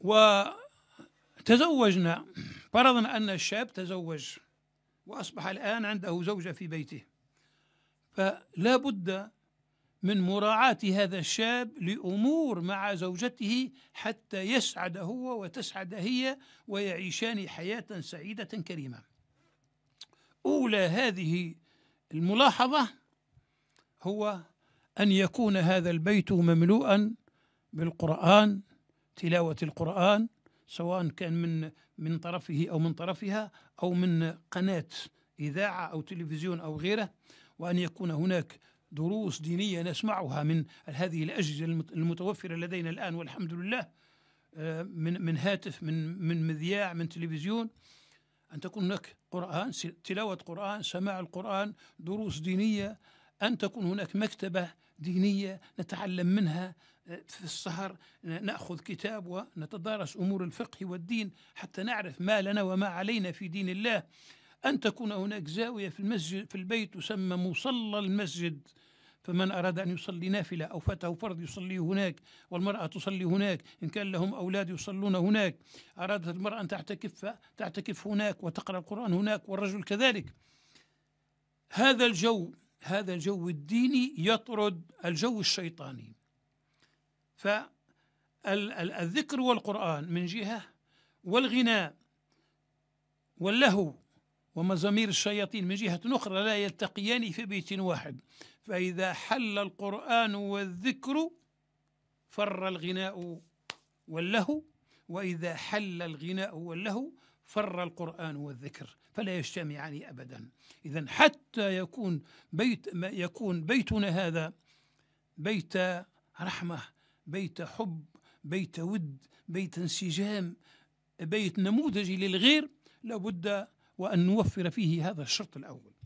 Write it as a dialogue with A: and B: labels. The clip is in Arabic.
A: وتزوجنا فرضنا أن الشاب تزوج وأصبح الآن عنده زوجة في بيته فلا بد من مراعاة هذا الشاب لأمور مع زوجته حتى يسعد هو وتسعد هي ويعيشان حياة سعيدة كريمة. أولى هذه الملاحظة هو أن يكون هذا البيت مملوءا بالقرآن تلاوة القرآن سواء كان من من طرفه أو من طرفها أو من قناة إذاعة أو تلفزيون أو غيره وأن يكون هناك دروس دينية نسمعها من هذه الأجهزة المتوفرة لدينا الآن والحمد لله آه، من من هاتف من من مذياع من تلفزيون أن تكون هناك قرآن تلاوة قرآن سماع القرآن دروس دينية أن تكون هناك مكتبة دينية نتعلم منها آه، في السهر نأخذ كتاب ونتدارس أمور الفقه والدين حتى نعرف ما لنا وما علينا في دين الله أن تكون هناك زاوية في المسجد في البيت تسمى مصلى المسجد فمن أراد أن يصلي نافلة أو فاته فرض يصلي هناك والمرأة تصلي هناك إن كان لهم أولاد يصلون هناك أرادت المرأة أن تعتكف تعتكف هناك وتقرأ القرآن هناك والرجل كذلك هذا الجو هذا الجو الديني يطرد الجو الشيطاني فالذكر والقرآن من جهة والغناء واللهو ومزامير الشياطين من جهة أخرى لا يلتقيان في بيت واحد فإذا حل القرآن والذكر فر الغناء واللهو وإذا حل الغناء واللهو فر القرآن والذكر فلا يجتمعان أبدا إذا حتى يكون بيت يكون بيتنا هذا بيت رحمة بيت حب بيت ود بيت انسجام بيت نموذجي للغير لابد وأن نوفر فيه هذا الشرط الأول